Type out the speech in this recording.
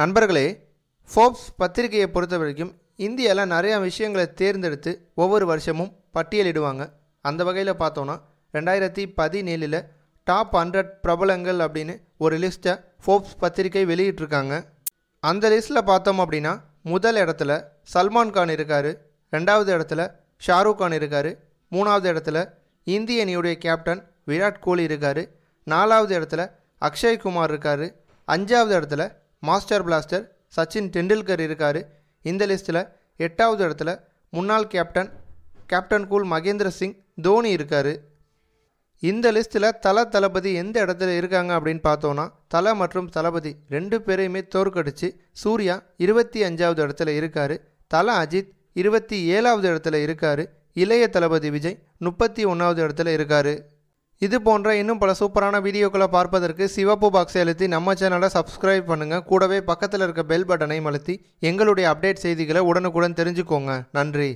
நண்பர்களே ஃபோப்ஸ் பத்திரிகையை பொறுத்த வரைக்கும் இந்தியாவில் நிறையா விஷயங்களை தேர்ந்தெடுத்து ஒவ்வொரு வருஷமும் பட்டியலிடுவாங்க அந்த வகையில் பார்த்தோன்னா ரெண்டாயிரத்தி பதினேழில் டாப் ஹண்ட்ரட் பிரபலங்கள் அப்படின்னு ஒரு லிஸ்ட்டை ஃபோப்ஸ் பத்திரிகை வெளியிட்ருக்காங்க அந்த லிஸ்ட்டில் பார்த்தோம் அப்படின்னா முதல் இடத்துல சல்மான் கான் இருக்கார் ரெண்டாவது இடத்துல ஷாருக் கான் இருக்கார் மூணாவது இடத்துல இந்திய அணியுடைய கேப்டன் விராட் கோலி இருக்கார் நாலாவது இடத்துல அக்ஷய் குமார் இருக்கார் அஞ்சாவது இடத்துல மாஸ்டர் பிளாஸ்டர் சச்சின் டெண்டுல்கர் இருக்கார் இந்த லிஸ்ட்டில் எட்டாவது இடத்துல முன்னாள் captain captain cool Mahendra Singh Dhoni இருக்கார் இந்த லிஸ்ட்டில் தல தளபதி எந்த இடத்துல இருக்காங்க அப்படின்னு பார்த்தோன்னா தல மற்றும் தளபதி ரெண்டு பேரையுமே தோற்கடிச்சு சூர்யா இருபத்தி அஞ்சாவது இடத்துல இருக்கார் தல அஜித் இருபத்தி ஏழாவது இடத்துல இருக்கார் இளைய தளபதி விஜய் முப்பத்தி ஒன்றாவது இடத்துல இருக்கார் இது போன்ற இன்னும் பல சூப்பரான வீடியோக்களை பார்ப்பதற்கு சிவப்பு பாக்ஸை அழுத்தி நம்ம சேனலை சப்ஸ்கிரைப் பண்ணுங்கள் கூடவே பக்கத்தில் இருக்க பெல் பட்டனையும் அழுத்தி எங்களுடைய அப்டேட் செய்திகளை உடனுக்குடன் தெரிஞ்சுக்கோங்க நன்றி